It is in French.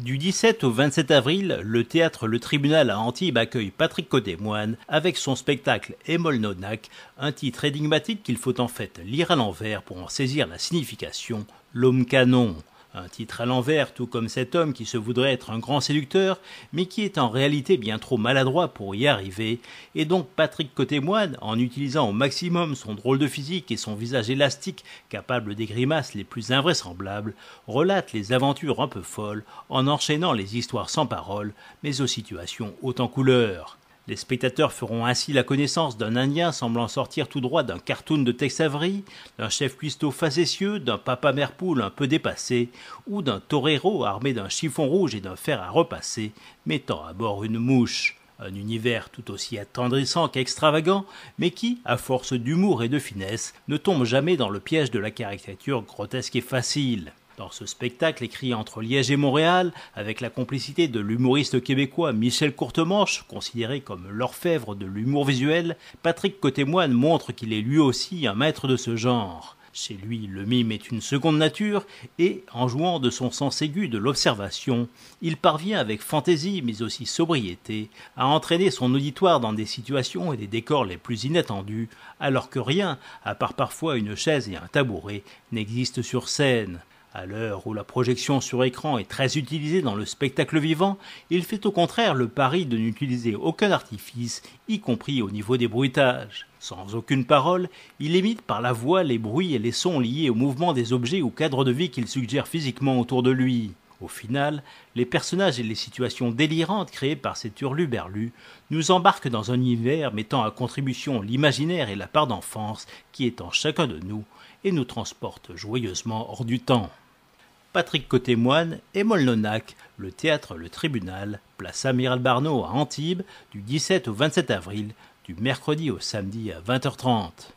Du 17 au 27 avril, le théâtre Le Tribunal à Antibes accueille Patrick Codémoine avec son spectacle Émol Nonac, un titre énigmatique qu'il faut en fait lire à l'envers pour en saisir la signification, l'homme canon un titre à l'envers, tout comme cet homme qui se voudrait être un grand séducteur, mais qui est en réalité bien trop maladroit pour y arriver, et donc Patrick Cotémoine, en utilisant au maximum son drôle de physique et son visage élastique, capable des grimaces les plus invraisemblables, relate les aventures un peu folles, en enchaînant les histoires sans parole, mais aux situations hautes en couleurs. Les spectateurs feront ainsi la connaissance d'un Indien semblant sortir tout droit d'un cartoon de Tex Avery, d'un chef cuistot facétieux, d'un papa merpoule un peu dépassé, ou d'un torero armé d'un chiffon rouge et d'un fer à repasser, mettant à bord une mouche. Un univers tout aussi attendrissant qu'extravagant, mais qui, à force d'humour et de finesse, ne tombe jamais dans le piège de la caricature grotesque et facile. Dans ce spectacle écrit entre Liège et Montréal, avec la complicité de l'humoriste québécois Michel Courtemanche, considéré comme l'orfèvre de l'humour visuel, Patrick Cotémoine montre qu'il est lui aussi un maître de ce genre. Chez lui, le mime est une seconde nature, et, en jouant de son sens aigu de l'observation, il parvient avec fantaisie mais aussi sobriété à entraîner son auditoire dans des situations et des décors les plus inattendus, alors que rien, à part parfois une chaise et un tabouret, n'existe sur scène. À l'heure où la projection sur écran est très utilisée dans le spectacle vivant, il fait au contraire le pari de n'utiliser aucun artifice, y compris au niveau des bruitages. Sans aucune parole, il imite par la voix les bruits et les sons liés au mouvement des objets ou cadres de vie qu'il suggère physiquement autour de lui. Au final, les personnages et les situations délirantes créées par ces turluberlus nous embarquent dans un univers mettant à contribution l'imaginaire et la part d'enfance qui est en chacun de nous et nous transporte joyeusement hors du temps. Patrick Côté-Moine et Molnonac, le théâtre Le Tribunal, place Amiral Barneau à Antibes, du 17 au 27 avril, du mercredi au samedi à 20h30.